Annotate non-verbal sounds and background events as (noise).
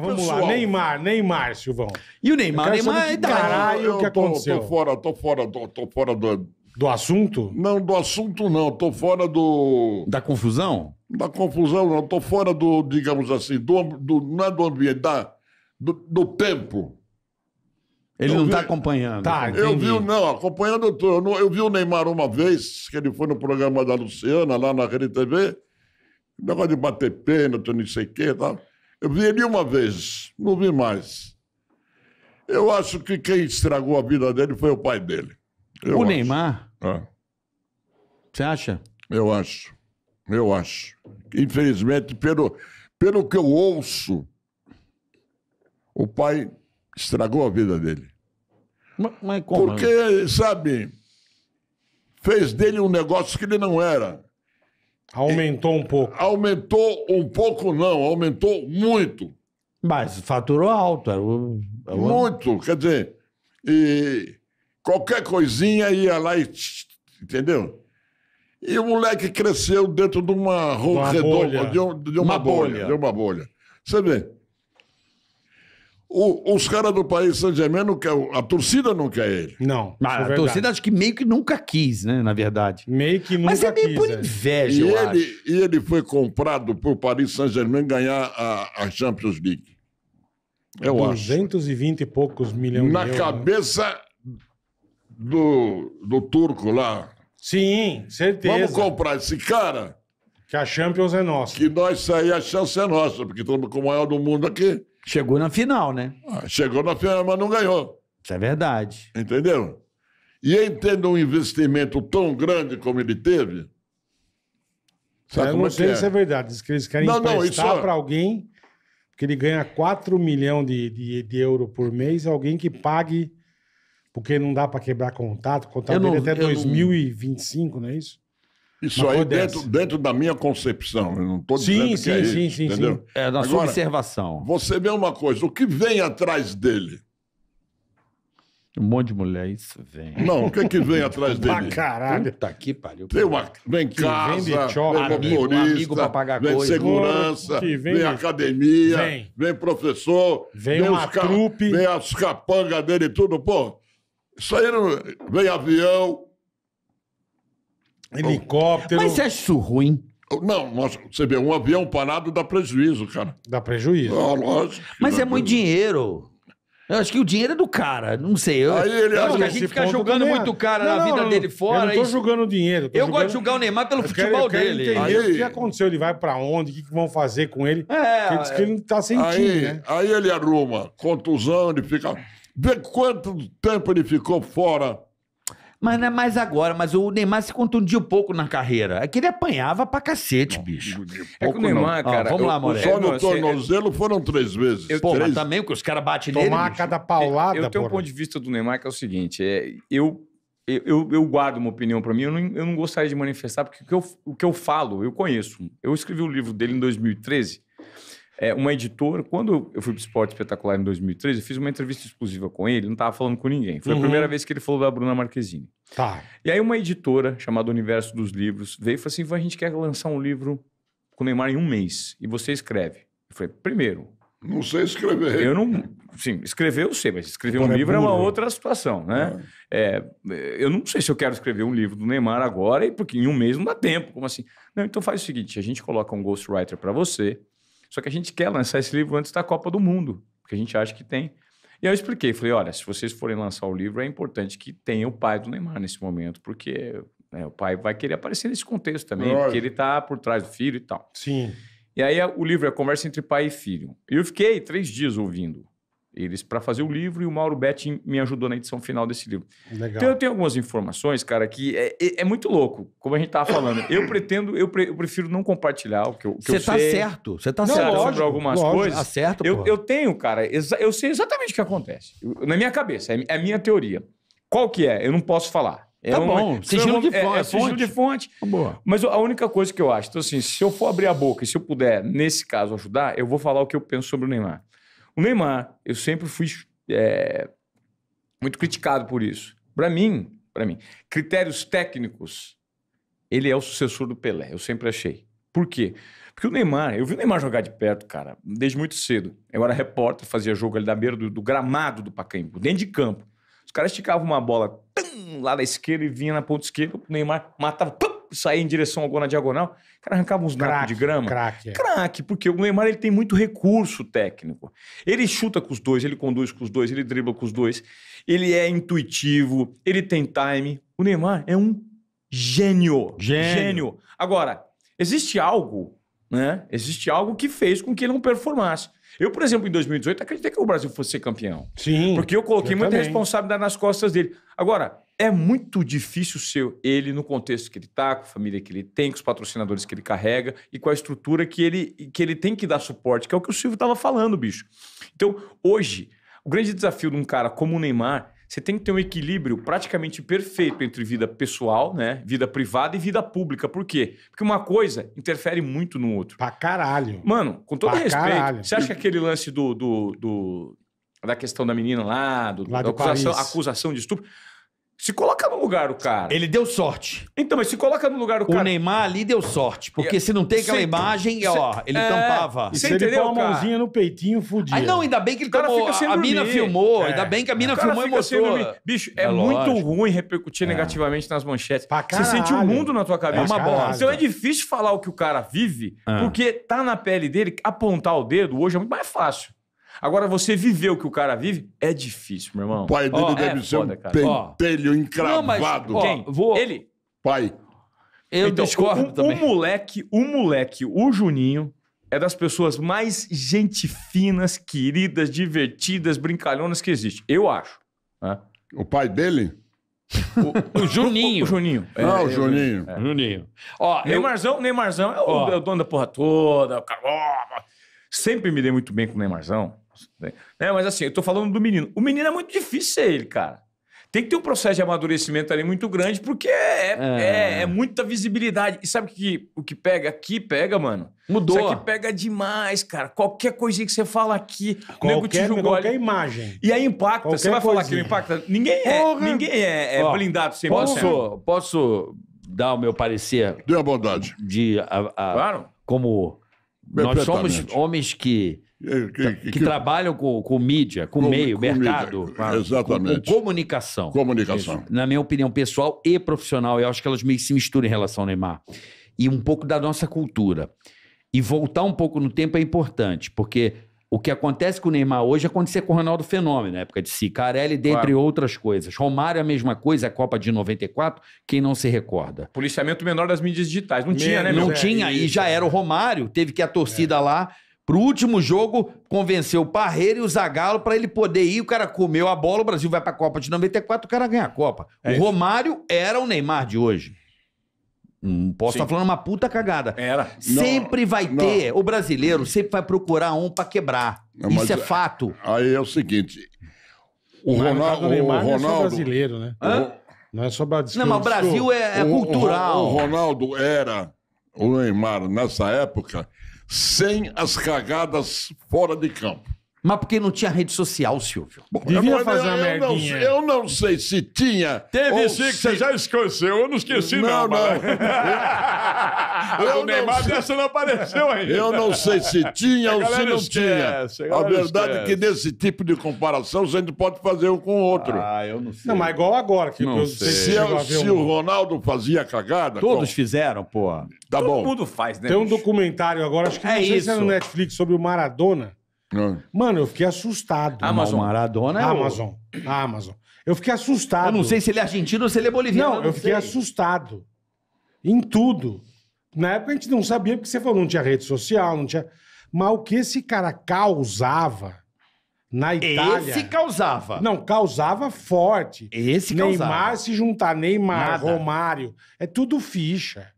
Mas vamos lá, Neymar, Neymar, Silvão. E o Neymar, Neymar é caralho- o que aconteceu? Tô fora, tô fora, tô, tô fora do... Do assunto? Não, do assunto não, tô fora do... Da confusão? da confusão não, tô fora do, digamos assim, do, do, não é do ambiente, da, do, do tempo. Ele Eu não tá vi- tá acompanhando. Tá, Eu vi, o- não, acompanhando, eu tô. eu, vi o Neymar uma vez, que ele foi no programa da Luciana, lá na Rede TV, negócio de bater pênalti, não sei o quê e tá? Eu vi ele uma vez, não vi mais. Eu acho que quem estragou a vida dele foi o pai dele. Eu o acho. Neymar? É. Você acha? Eu acho. Eu acho. Infelizmente, pelo, pelo que eu ouço, o pai estragou a vida dele. Mas, mas como? Porque, sabe, fez dele um negócio que ele não era. Aumentou um pouco. Aumentou um pouco, não, aumentou muito. Mas faturou alto. Era Muito, quer dizer, e qualquer coisinha ia lá e. Entendeu? E o moleque cresceu dentro de uma, uma redoma, bolha. De, um, de, uma, uma bolha, bolha, De uma bolha. Você vê, o, os caras do país Saint-Germain não quer, a torcida não quer ele. Não. Mas ah, é a torcida acho que meio que nunca quis, né? Na verdade. Meio que nunca quis. Mas é meio quis, por é. inveja, e eu ele, acho. E ele foi comprado por Paris Saint-Germain ganhar a, a Champions League. Eu 220 acho. e poucos milhões Na de né? cabeça do, do turco lá. Sim, certeza. Vamos comprar esse cara. Que a Champions é nossa. Que nós sair, a chance é nossa, porque estamos com o maior do mundo aqui. Chegou na final, né? Ah, chegou na final, mas não ganhou. Isso é verdade. entendeu E ele tendo um investimento tão grande como ele teve. Sabe eu não é sei é? se é verdade. Diz que eles querem não, emprestar é- para alguém, porque ele ganha 4 milhões de, de, de euro por mês, alguém que pague, porque não dá para quebrar contato. Contato não, dele é até 2025, não... não é isso? Isso aí dentro, dentro da minha concepção. Eu não estou dizendo que sim, é sim, isso, sim, sim. É da sua observação. Você vê uma coisa, o que vem atrás dele? Um monte de mulheres vem. Não, o que é que vem atrás (laughs) dele? Pra caralho. Puta que pariu. Tem uma, vem casa, vem, de choque, vem amigo, motorista, amigo pra pagar vem coisa. segurança, que vem, vem academia, vem. vem professor, vem, vem uma os trupe. Vem as capangas dele e tudo. Pô, isso aí não, vem avião, Helicóptero. Mas você é acha isso ruim? Não, mas você vê, um avião parado dá prejuízo, cara. Dá prejuízo. Ah, lógico. Mas é muito dinheiro. Eu acho que o dinheiro é do cara, não sei. Eu, Aí ele acho que a gente fica jogando é. muito o cara na vida não, dele Eu fora. não tô julgando o dinheiro. eu gosto de julgar o Neymar pelo Eu quero- futebol eu quero dele. entender Aí- O que aconteceu? Ele vai pra onde? O que, vão fazer com ele? É, Porque diz que ele não tá sentindo, Aí, né? aí ele arruma contusão, ele fica. Vê quanto tempo ele ficou fora mas não é mais agora, mas o Neymar se contundiu pouco na carreira. É que ele apanhava pra cacete, bicho. É que o Neymar, não. cara. vamos lá, Moreira. Só no tornozelo foram três vezes. Eu, porra, três. também, tá os caras batem nele. Tomar cada paulada. Eu, eu tenho um ponto de vista do Neymar que é o seguinte: é, eu, eu, eu guardo uma opinião pra mim, eu não, eu não gostaria de manifestar, porque o que, eu, o que eu falo, eu conheço. Eu escrevi o livro dele em 2013 é, uma editora, quando eu fui para o Esporte Espetacular em 2013, eu fiz uma entrevista exclusiva com ele, não estava falando com ninguém. Foi uhum. a primeira vez que ele falou da Bruna Marquezine. Tá. E aí uma editora chamada Universo dos Livros veio e falou assim, a gente quer lançar um livro com o Neymar em um mês, e você escreve. Eu falei, primeiro... Não sei escrever. Eu não... Sim, escrever eu sei, mas escrever então um é livro burro. é uma outra situação, né? É. é. eu não sei se eu quero escrever um livro do Neymar agora, porque em um mês não dá tempo, como assim? Não, então faz o seguinte, a gente coloca um ghostwriter para você... Só que a gente quer lançar esse livro antes da Copa do Mundo, porque a gente acha que tem. E eu expliquei, falei, olha, se vocês forem lançar o livro, é importante que tenha o pai do Neymar nesse momento, porque né, o pai vai querer aparecer nesse contexto também, Lógico. porque ele está por trás do filho e tal. Sim. E aí o livro é Conversa entre Pai e Filho. E eu fiquei três dias ouvindo eles para fazer o livro e o Mauro Betti me ajudou na edição final desse livro. Legal. Então eu tenho algumas informações, cara, que é, é, é muito louco, como a gente estava falando. Eu (coughs) pretendo, eu, pre, eu, prefiro não compartilhar o que eu, que Você está certo, você está certo. Lógico, sobre algumas lógico, coisas. Acerto, eu, eu tenho, cara, eu sei exatamente o que acontece. Eu, na minha cabeça, é, é, a minha teoria. Qual que é? Eu não posso falar. É tá bom, sigilo de fonte. É, sigilo de fonte. Boa. Mas a única coisa que eu acho, então assim, se eu for abrir a boca e se eu puder, nesse caso, ajudar, eu vou falar o que eu penso sobre o Neymar. O Neymar, eu sempre fui é, muito criticado por isso. Para mim, para mim, critérios técnicos, ele é o sucessor do Pelé. Eu sempre achei. Por quê? Porque o Neymar, eu vi o Neymar jogar de perto, cara, desde muito cedo. Eu era repórter, fazia jogo ali da beira do, do gramado do Pacaembu, dentro de campo. Os caras esticavam uma bola tum, lá da esquerda e vinha na ponta esquerda, o Neymar matava, pum, sair em direção ao na diagonal, o cara arrancava uns nacos de grama. Craque. É. Craque, porque o Neymar ele tem muito recurso técnico. Ele chuta com os dois, ele conduz com os dois, ele dribla com os dois, ele é intuitivo, ele tem time. O Neymar é um gênio. Gênio. gênio. Agora, existe algo, né? Existe algo que fez com que ele não performasse. Eu, por exemplo, em 2018, acreditei que o Brasil fosse ser campeão. Sim. Porque eu coloquei eu muita também. responsabilidade nas costas dele. Agora, é muito difícil ser ele no contexto que ele está, com a família que ele tem, com os patrocinadores que ele carrega e com a estrutura que ele, que ele tem que dar suporte, que é o que o Silvio estava falando, bicho. Então, hoje, o grande desafio de um cara como o Neymar, você tem que ter um equilíbrio praticamente perfeito entre vida pessoal, né, vida privada e vida pública. Por quê? Porque uma coisa interfere muito no outro. Pra caralho. Mano, com todo pra respeito, caralho. você acha que aquele lance do, do, do da questão da menina lá, do, lá da acusação, acusação de estupro. Se coloca no lugar o cara. Ele deu sorte. Então, mas se coloca no lugar o cara. O Neymar ali deu sorte, porque se não tem aquela imagem, ó, ele É. tampava. E Você se ele entendeu, a mãozinha no peitinho, fudia. não, ainda bem que ele O cara tomou, fica sem a, mina filmou, É. ainda bem que a mina filmou e mostrou. Bicho, é, É muito ruim repercutir é. negativamente nas manchetes. Pra Você sente o mundo na tua é cabeça. É uma bosta. Então é difícil falar o que o cara vive, É. porque tá na pele dele, apontar o dedo hoje é muito mais fácil. Agora, você viver o que o cara vive é difícil, meu irmão. O pai dele oh, deve é ser foda, um pentelho oh. encravado. Não, mas, quem? Vou... Ele. Pai. Eu então, discordo o, também. O moleque, o moleque, o Juninho, é das pessoas mais gente finas, queridas, divertidas, brincalhonas que existe. Eu acho. Né? O pai dele? O, (laughs) o Juninho. O, o Juninho. É, ah, o é, Juninho. É. Juninho. Ó, Neymarzão, Neymarzão é o, é o dono da porra toda. O cara, ó, sempre me dei muito bem com o Neymarzão. Né? É, mas assim, eu tô falando do menino. O menino é muito difícil ser ele, cara. Tem que ter um processo de amadurecimento ali muito grande, porque é, é. é, é, é muita visibilidade. E sabe o que, o que pega aqui? Pega, mano. Mudou. Isso aqui pega demais, cara. Qualquer coisinha que você fala aqui, qualquer, nego Qualquer ali. imagem. E aí impacta. Qualquer você vai coisinha. falar que não impacta. Ninguém é, ninguém é, é Ó, blindado sem Posso, posso dar o meu parecer? Dê a bondade. De, a, a, claro. Como nós somos homens que Tá, que, que, que trabalham com, com mídia, com, com meio, com mercado, mídia, exatamente. Com, comunicação. Comunicação. Isso, na minha opinião pessoal e profissional, eu acho que elas meio se misturam em relação ao Neymar. E um pouco da nossa cultura. E voltar um pouco no tempo é importante, porque o que acontece com o Neymar hoje é aconteceu com o Ronaldo Fenômeno, na época de Cicarelli, dentre claro. outras coisas. Romário, é a mesma coisa, a Copa de 94, quem não se recorda. Policiamento menor das mídias digitais. Não Me, tinha, né? Não é, tinha, é, e já era o Romário, teve que a torcida é. lá Pro último jogo, convenceu o Parreira e o Zagallo para ele poder ir. O cara comeu a bola, o Brasil vai para a Copa de 94, o cara ganha a Copa. É o isso. Romário era o Neymar de hoje. Não hum, posso estar tá falando uma puta cagada. Era. Sempre não, vai ter, o brasileiro sempre vai procurar um para quebrar. Não, isso é fato. Aí é o seguinte, o mas Ronaldo, o Neymar o Ronaldo é só brasileiro, né? Hã? Não é só brasileiro. Não, mas o Brasil é, é o, cultural. O, o Ronaldo era o Neymar nessa época sem as cagadas fora de campo. Mas porque não tinha rede social, Silvio. Devia eu, fazer uma merdinha. Não, eu não sei se tinha. Teve sim que você já esqueceu. Eu não esqueci, não. Não, não. (laughs) Ah, eu, o Neymar sei. dessa não apareceu ainda. Eu não sei se tinha ou se não esquece, tinha. A, a verdade esquece. é que nesse tipo de comparação você não pode fazer um com o outro. Ah, eu não sei. Não, mas igual agora. Que não sei. Se, se é- o Ronaldo fazia cagada... Todos com... fizeram, pô. Tá Todo bom. Todo mundo faz, né? Tem um documentário agora, acho que é não sei isso. se é no Netflix, sobre o Maradona. Hum. Mano, eu fiquei assustado. Amazon. Mal Maradona é o- Amazon. Amazon. Eu fiquei assustado. Eu não sei se ele é argentino ou se ele é boliviano. Não, eu fiquei sei. assustado. Em tudo. Na época a gente não sabia, porque você falou, não tinha rede social, não tinha. Mas o que esse cara causava na Itália. Esse causava. Não, causava forte. Esse Neymar causava. se juntar, Neymar, Nada. Romário. É tudo ficha.